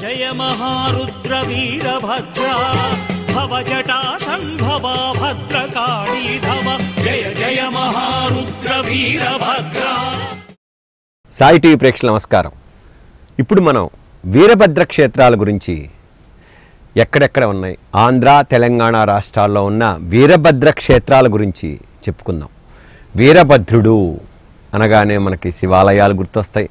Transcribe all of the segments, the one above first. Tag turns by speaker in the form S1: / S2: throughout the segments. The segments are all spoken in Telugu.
S1: జయ మహారుద్ర వీరభద్ర భవ జటా సంభవా భద్రకాళీ ధవ జయ జయ మహారుద్ర వీరభద్ర సాయి టీవీ ప్రేక్షకులు నమస్కారం ఇప్పుడు మనం వీరభద్ర క్షేత్రాల గురించి ఎక్కడెక్కడ ఉన్నాయి ఆంధ్ర తెలంగాణ రాష్ట్రాల్లో ఉన్న వీరభద్ర క్షేత్రాల గురించి చెప్పుకుందాం వీరభద్రుడు అనగానే మనకి శివాలయాలు గుర్తొస్తాయి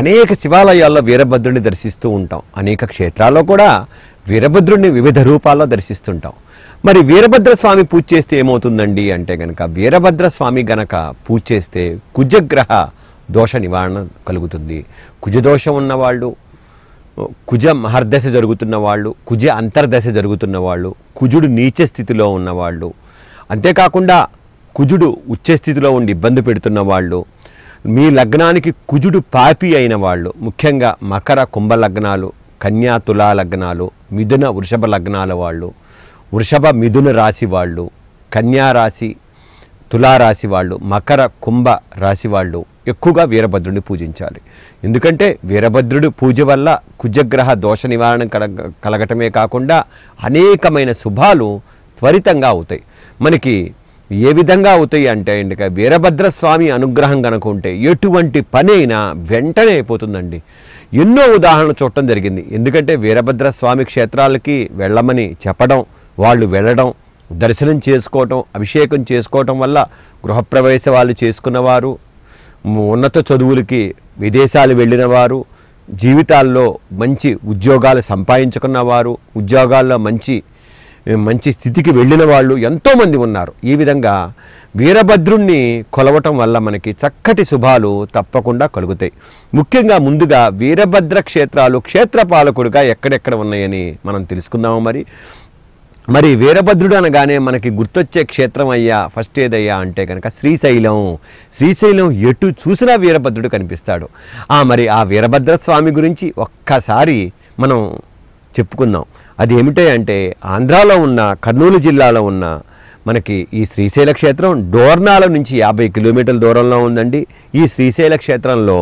S1: అనేక శివాలయాల్లో వీరభద్రుడిని దర్శిస్తూ ఉంటాం అనేక క్షేత్రాల్లో కూడా వీరభద్రుడిని వివిధ రూపాల్లో దర్శిస్తుంటాం మరి వీరభద్ర స్వామి పూజ చేస్తే ఏమవుతుందండి అంటే గనక వీరభద్ర స్వామి గనక పూజ చేస్తే కుజగ్రహ దోష నివారణ కలుగుతుంది కుజదోషం ఉన్నవాళ్ళు కుజ మహర్దశ జరుగుతున్న వాళ్ళు కుజ అంతర్దశ జరుగుతున్న వాళ్ళు కుజుడు నీచ స్థితిలో ఉన్నవాళ్ళు అంతేకాకుండా కుజుడు ఉచ్చస్థితిలో స్థితిలో ఉండి ఇబ్బంది పెడుతున్న వాళ్ళు మీ లగ్నానికి కుజుడు పాపి అయిన వాళ్ళు ముఖ్యంగా మకర కుంభ లగ్నాలు కన్యా తుల లగ్నాలు మిథున వృషభ లగ్నాల వాళ్ళు వృషభ మిథున రాశి వాళ్ళు కన్యా రాశి తులారాశి వాళ్ళు మకర కుంభ రాశి వాళ్ళు ఎక్కువగా వీరభద్రుడిని పూజించాలి ఎందుకంటే వీరభద్రుడు పూజ వల్ల కుజగ్రహ దోష నివారణ కలగటమే కాకుండా అనేకమైన శుభాలు త్వరితంగా అవుతాయి మనకి ఏ విధంగా అవుతాయి అంటే ఇంక వీరభద్రస్వామి అనుగ్రహం కనుక ఉంటే ఎటువంటి పని అయినా వెంటనే అయిపోతుందండి ఎన్నో ఉదాహరణలు చూడటం జరిగింది ఎందుకంటే వీరభద్రస్వామి క్షేత్రాలకి వెళ్ళమని చెప్పడం వాళ్ళు వెళ్ళడం దర్శనం చేసుకోవటం అభిషేకం చేసుకోవటం వల్ల గృహప్రవేశ వాళ్ళు చేసుకున్నవారు ఉన్నత చదువులకి విదేశాలు వెళ్ళిన వారు జీవితాల్లో మంచి ఉద్యోగాలు సంపాదించుకున్నవారు ఉద్యోగాల్లో మంచి మంచి స్థితికి వెళ్ళిన వాళ్ళు ఎంతోమంది ఉన్నారు ఈ విధంగా వీరభద్రుణ్ణి కొలవటం వల్ల మనకి చక్కటి శుభాలు తప్పకుండా కలుగుతాయి ముఖ్యంగా ముందుగా వీరభద్ర క్షేత్రాలు పాలకుడుగా ఎక్కడెక్కడ ఉన్నాయని మనం తెలుసుకుందాము మరి మరి వీరభద్రుడు అనగానే మనకి గుర్తొచ్చే క్షేత్రం అయ్యా ఫస్ట్ ఏదయ్యా అంటే కనుక శ్రీశైలం శ్రీశైలం ఎటు చూసినా వీరభద్రుడు కనిపిస్తాడు ఆ మరి ఆ వీరభద్ర స్వామి గురించి ఒక్కసారి మనం చెప్పుకుందాం అది ఏమిటంటే అంటే ఆంధ్రాలో ఉన్న కర్నూలు జిల్లాలో ఉన్న మనకి ఈ శ్రీశైల క్షేత్రం డోర్నాల నుంచి యాభై కిలోమీటర్ల దూరంలో ఉందండి ఈ శ్రీశైల క్షేత్రంలో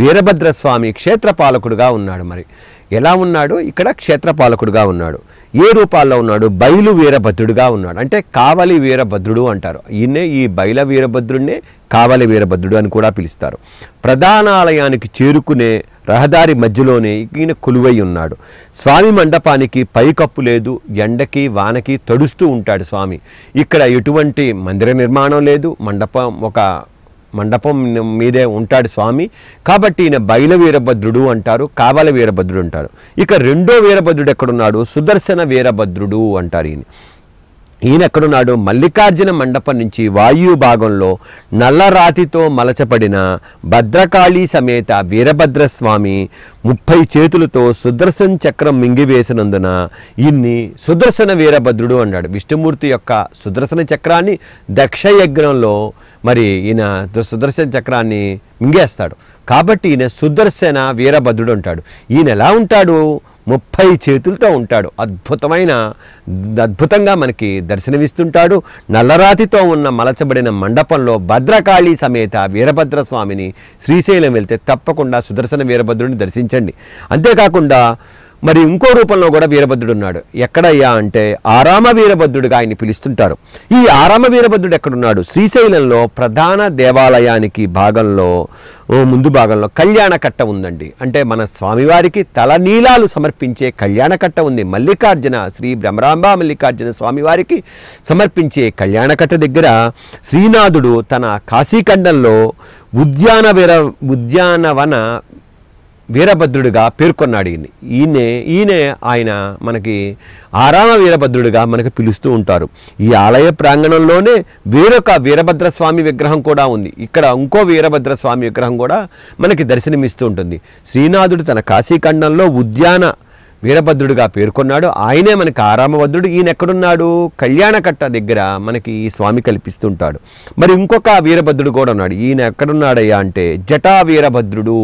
S1: వీరభద్రస్వామి క్షేత్రపాలకుడుగా ఉన్నాడు మరి ఎలా ఉన్నాడు ఇక్కడ క్షేత్రపాలకుడుగా ఉన్నాడు ఏ రూపాల్లో ఉన్నాడు బయలు వీరభద్రుడుగా ఉన్నాడు అంటే కావలి వీరభద్రుడు అంటారు ఈయనే ఈ బయల వీరభద్రుడినే కావలి వీరభద్రుడు అని కూడా పిలుస్తారు ప్రధానాలయానికి చేరుకునే రహదారి మధ్యలోనే ఈయన కొలువై ఉన్నాడు స్వామి మండపానికి పైకప్పు లేదు ఎండకి వానకి తడుస్తూ ఉంటాడు స్వామి ఇక్కడ ఎటువంటి మందిర నిర్మాణం లేదు మండపం ఒక మండపం మీదే ఉంటాడు స్వామి కాబట్టి ఈయన బయల వీరభద్రుడు అంటారు కావల వీరభద్రుడు అంటారు ఇక రెండో వీరభద్రుడు ఎక్కడున్నాడు సుదర్శన వీరభద్రుడు అంటారు ఈయన ఈయన ఎక్కడున్నాడు మల్లికార్జున మండపం నుంచి వాయు భాగంలో నల్లరాతితో మలచబడిన భద్రకాళి సమేత వీరభద్రస్వామి ముప్పై చేతులతో సుదర్శన్ చక్రం మింగివేసినందున ఇన్ని సుదర్శన వీరభద్రుడు అన్నాడు విష్ణుమూర్తి యొక్క సుదర్శన చక్రాన్ని దక్షయజ్ఞంలో మరి ఈయన సుదర్శన చక్రాన్ని మింగేస్తాడు కాబట్టి ఈయన సుదర్శన వీరభద్రుడు అంటాడు ఈయన ఎలా ఉంటాడు ముప్పై చేతులతో ఉంటాడు అద్భుతమైన అద్భుతంగా మనకి దర్శనమిస్తుంటాడు నల్లరాతితో ఉన్న మలచబడిన మండపంలో భద్రకాళి సమేత వీరభద్ర స్వామిని శ్రీశైలం వెళ్తే తప్పకుండా సుదర్శన వీరభద్రుడిని దర్శించండి అంతేకాకుండా మరి ఇంకో రూపంలో కూడా వీరభద్రుడు ఉన్నాడు ఎక్కడయ్యా అంటే ఆరామ వీరభద్రుడిగా ఆయన పిలుస్తుంటారు ఈ ఆరామ వీరభద్రుడు ఎక్కడున్నాడు శ్రీశైలంలో ప్రధాన దేవాలయానికి భాగంలో ముందు భాగంలో కళ్యాణకట్ట ఉందండి అంటే మన స్వామివారికి తలనీలాలు సమర్పించే కళ్యాణకట్ట ఉంది మల్లికార్జున శ్రీ భ్రమరాంబ మల్లికార్జున స్వామివారికి సమర్పించే కళ్యాణకట్ట దగ్గర శ్రీనాథుడు తన కాశీఖండంలో ఉద్యాన వీర ఉద్యానవన వీరభద్రుడిగా పేర్కొన్నాడు ఈయన్ని ఈయనే ఈయనే ఆయన మనకి ఆరామ వీరభద్రుడిగా మనకు పిలుస్తూ ఉంటారు ఈ ఆలయ ప్రాంగణంలోనే వేరొక వీరభద్రస్వామి విగ్రహం కూడా ఉంది ఇక్కడ ఇంకో వీరభద్రస్వామి విగ్రహం కూడా మనకి దర్శనమిస్తూ ఉంటుంది శ్రీనాథుడు తన కాశీఖండంలో ఉద్యాన వీరభద్రుడిగా పేర్కొన్నాడు ఆయనే మనకి ఆరామభద్రుడు ఈయన ఎక్కడున్నాడు కళ్యాణకట్ట దగ్గర మనకి ఈ స్వామి కల్పిస్తుంటాడు మరి ఇంకొక వీరభద్రుడు కూడా ఉన్నాడు ఈయన ఎక్కడున్నాడయ్యా అంటే జటా వీరభద్రుడు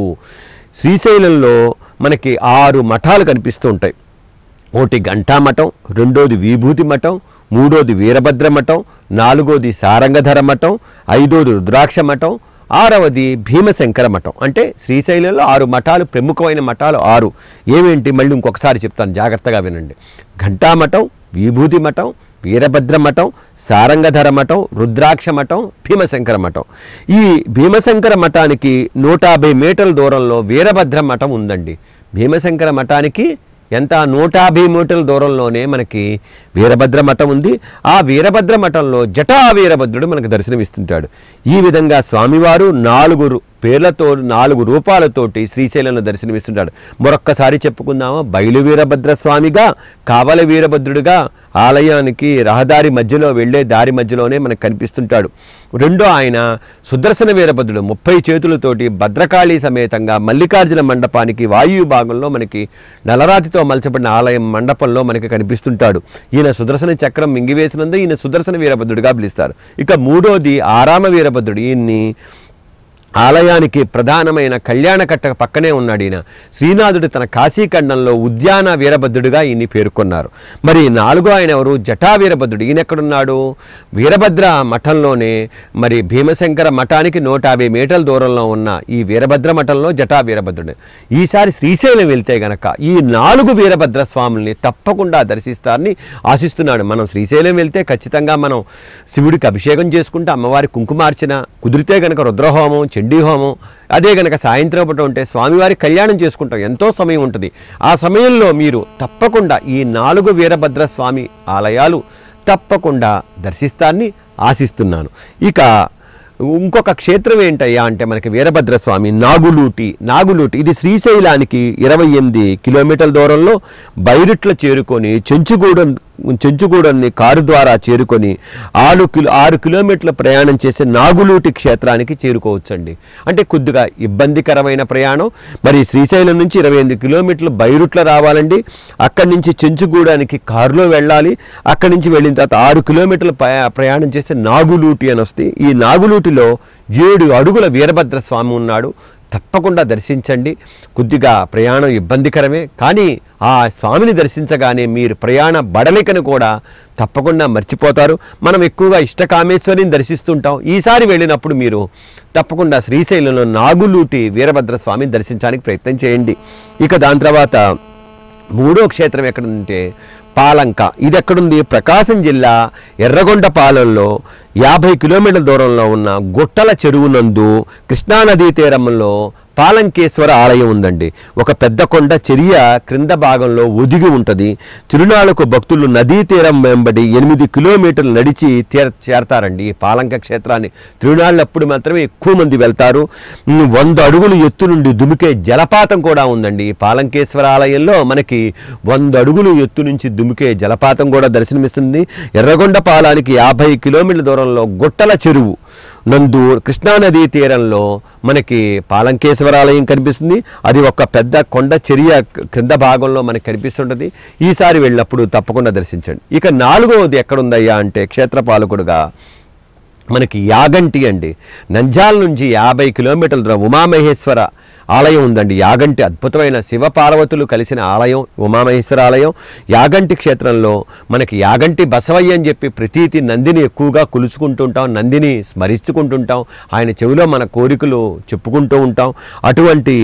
S1: శ్రీశైలంలో మనకి ఆరు మఠాలు కనిపిస్తూ ఉంటాయి ఒకటి ఘంటా మఠం రెండోది విభూతి మఠం మూడోది వీరభద్ర మఠం నాలుగోది సారంగధర మఠం ఐదోది రుద్రాక్ష మఠం ఆరవది భీమశంకర మఠం అంటే శ్రీశైలంలో ఆరు మఠాలు ప్రముఖమైన మఠాలు ఆరు ఏమేంటి మళ్ళీ ఇంకొకసారి చెప్తాను జాగ్రత్తగా వినండి ఘంటా మఠం విభూతి మఠం వీరభద్ర మఠం సారంగధర మఠం రుద్రాక్ష మఠం భీమశంకర మఠం ఈ భీమశంకర మఠానికి నూట యాభై మీటర్ల దూరంలో వీరభద్ర మఠం ఉందండి భీమశంకర మఠానికి ఎంత నూట యాభై మీటర్ల దూరంలోనే మనకి వీరభద్ర మఠం ఉంది ఆ వీరభద్ర మఠంలో జటా వీరభద్రుడు మనకు దర్శనమిస్తుంటాడు ఈ విధంగా స్వామివారు నాలుగు పేర్లతో నాలుగు రూపాలతోటి శ్రీశైలంలో దర్శనమిస్తుంటాడు మరొక్కసారి చెప్పుకుందాము బయలు వీరభద్ర స్వామిగా కావల వీరభద్రుడిగా ఆలయానికి రహదారి మధ్యలో వెళ్ళే దారి మధ్యలోనే మనకు కనిపిస్తుంటాడు రెండో ఆయన సుదర్శన వీరభద్రుడు ముప్పై చేతులతోటి భద్రకాళి సమేతంగా మల్లికార్జున మండపానికి వాయు భాగంలో మనకి నలరాతితో మలచబడిన ఆలయం మండపంలో మనకి కనిపిస్తుంటాడు ఈయన సుదర్శన చక్రం మింగివేసినందు ఈయన సుదర్శన వీరభద్రుడిగా పిలుస్తారు ఇక మూడోది ఆరామ వీరభద్రుడు ఈయన్ని ఆలయానికి ప్రధానమైన కళ్యాణకట్ట పక్కనే ఉన్నాడు ఈయన శ్రీనాథుడు తన కాశీఖండంలో ఉద్యాన వీరభద్రుడిగా ఈయన్ని పేర్కొన్నారు మరి నాలుగో ఆయన ఎవరు జటా వీరభద్రుడు ఈయన ఎక్కడున్నాడు వీరభద్ర మఠంలోనే మరి భీమశంకర మఠానికి నూట యాభై మీటర్ల దూరంలో ఉన్న ఈ వీరభద్ర మఠంలో జటా వీరభద్రుడు ఈసారి శ్రీశైలం వెళ్తే గనక ఈ నాలుగు వీరభద్ర స్వాముల్ని తప్పకుండా దర్శిస్తారని ఆశిస్తున్నాడు మనం శ్రీశైలం వెళ్తే ఖచ్చితంగా మనం శివుడికి అభిషేకం చేసుకుంటే అమ్మవారి కుంకుమార్చన కుదిరితే గనక రుద్రహోమం చండీ హోమం అదే గనక సాయంత్రం పూట ఉంటే స్వామివారి కళ్యాణం చేసుకుంటాం ఎంతో సమయం ఉంటుంది ఆ సమయంలో మీరు తప్పకుండా ఈ నాలుగు వీరభద్ర స్వామి ఆలయాలు తప్పకుండా దర్శిస్తాన్ని ఆశిస్తున్నాను ఇక ఇంకొక క్షేత్రం ఏంటయ్యా అంటే మనకి వీరభద్రస్వామి నాగులూటి నాగులూటి ఇది శ్రీశైలానికి ఇరవై ఎనిమిది కిలోమీటర్ల దూరంలో బైరుట్ల చేరుకొని చెంచుగూడెం చెంచుగూడని కారు ద్వారా చేరుకొని ఆరు కిలో ఆరు కిలోమీటర్ల ప్రయాణం చేసే నాగులూటి క్షేత్రానికి చేరుకోవచ్చండి అంటే కొద్దిగా ఇబ్బందికరమైన ప్రయాణం మరి శ్రీశైలం నుంచి ఇరవై ఎనిమిది కిలోమీటర్లు బైరుట్ల రావాలండి అక్కడి నుంచి చెంచుగూడానికి కారులో వెళ్ళాలి అక్కడి నుంచి వెళ్ళిన తర్వాత ఆరు కిలోమీటర్ల ప్రయాణం చేస్తే నాగులూటి అని వస్తే ఈ నాగులూటిలో ఏడు అడుగుల వీరభద్ర స్వామి ఉన్నాడు తప్పకుండా దర్శించండి కొద్దిగా ప్రయాణం ఇబ్బందికరమే కానీ ఆ స్వామిని దర్శించగానే మీరు ప్రయాణ బడలికను కూడా తప్పకుండా మర్చిపోతారు మనం ఎక్కువగా ఇష్టకామేశ్వరిని దర్శిస్తుంటాం ఈసారి వెళ్ళినప్పుడు మీరు తప్పకుండా శ్రీశైలంలో నాగులూటి వీరభద్ర స్వామిని దర్శించడానికి ప్రయత్నం చేయండి ఇక దాని తర్వాత మూడో క్షేత్రం ఎక్కడుంటే పాలంక ఇది ఎక్కడుంది ప్రకాశం జిల్లా ఎర్రగొండపాలెంలో యాభై కిలోమీటర్ల దూరంలో ఉన్న గుట్టల చెరువునందు కృష్ణానదీ తీరంలో పాలంకేశ్వర ఆలయం ఉందండి ఒక పెద్ద కొండ చెరియ క్రింద భాగంలో ఒదిగి ఉంటుంది తిరునాళ్లకు భక్తులు నదీ తీరం వెంబడి ఎనిమిది కిలోమీటర్లు నడిచి తీర చేరతారండి ఈ పాలంక క్షేత్రాన్ని తిరునాళ్ళప్పుడు మాత్రమే ఎక్కువ మంది వెళ్తారు వంద అడుగులు ఎత్తు నుండి దుమికే జలపాతం కూడా ఉందండి ఈ పాలంకేశ్వర ఆలయంలో మనకి వంద అడుగులు ఎత్తు నుంచి దుమికే జలపాతం కూడా దర్శనమిస్తుంది ఎర్రగొండ పాలానికి యాభై కిలోమీటర్ల దూరంలో గుట్టల చెరువు నందు కృష్ణానదీ తీరంలో మనకి పాలంకేశ్వరాలయం కనిపిస్తుంది అది ఒక పెద్ద కొండ చర్య క్రింద భాగంలో మనకి కనిపిస్తుంటుంది ఈసారి వెళ్ళినప్పుడు తప్పకుండా దర్శించండి ఇక నాలుగవది ఎక్కడుందయ్యా అంటే క్షేత్రపాలకుడుగా మనకి యాగంటి అండి నంజాల నుంచి యాభై కిలోమీటర్ల దూరం ఉమామహేశ్వర ఆలయం ఉందండి యాగంటి అద్భుతమైన శివ పార్వతులు కలిసిన ఆలయం ఉమామహేశ్వర ఆలయం యాగంటి క్షేత్రంలో మనకి యాగంటి బసవయ్య అని చెప్పి ప్రతీతి నందిని ఎక్కువగా కులుచుకుంటుంటాం నందిని స్మరించుకుంటుంటాం ఆయన చెవిలో మన కోరికలు చెప్పుకుంటూ ఉంటాం అటువంటి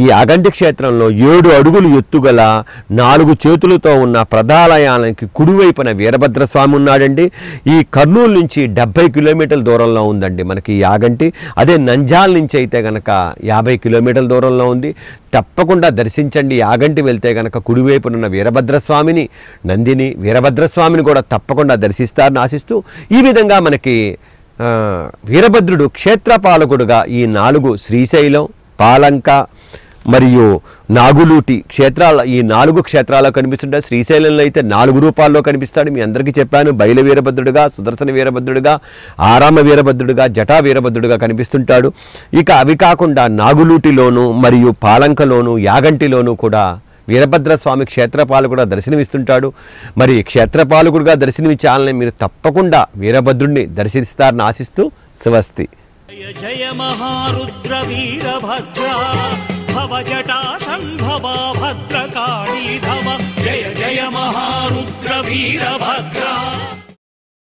S1: ఈ యాగంటి క్షేత్రంలో ఏడు అడుగులు ఎత్తుగల నాలుగు చేతులతో ఉన్న ప్రధాలయానికి కుడివైపున వీరభద్రస్వామి ఉన్నాడండి ఈ కర్నూలు నుంచి డెబ్బై కిలోమీటర్ల దూరంలో ఉందండి మనకి యాగంటి అదే నంజాల నుంచి అయితే గనక యాభై కిలోమీటర్ల దూరంలో ఉంది తప్పకుండా దర్శించండి యాగంటి వెళ్తే గనక కుడివైపునున్న వీరభద్రస్వామిని నందిని వీరభద్రస్వామిని కూడా తప్పకుండా దర్శిస్తారని ఆశిస్తూ ఈ విధంగా మనకి వీరభద్రుడు క్షేత్రపాలకుడుగా ఈ నాలుగు శ్రీశైలం పాలంక మరియు నాగులూటి క్షేత్రాల ఈ నాలుగు క్షేత్రాల్లో కనిపిస్తుంటాడు శ్రీశైలంలో అయితే నాలుగు రూపాల్లో కనిపిస్తాడు మీ అందరికీ చెప్పాను బయలు వీరభద్రుడుగా సుదర్శన వీరభద్రుడుగా ఆరామ వీరభద్రుడుగా జటా వీరభద్రుడుగా కనిపిస్తుంటాడు ఇక అవి కాకుండా నాగులూటిలోను మరియు పాలంకలోను యాగంటిలోను కూడా వీరభద్రస్వామి క్షేత్రపాలకుడుగా దర్శనమిస్తుంటాడు మరి క్షేత్రపాలకుడుగా దర్శనమిచ్చాలని మీరు తప్పకుండా వీరభద్రుడిని దర్శిస్తారని ఆశిస్తూ స్వస్తి जय जय महारुद्रवीरभद्रा भव जटा सन्भवा धव जय जय महारुद्रवीरभद्रा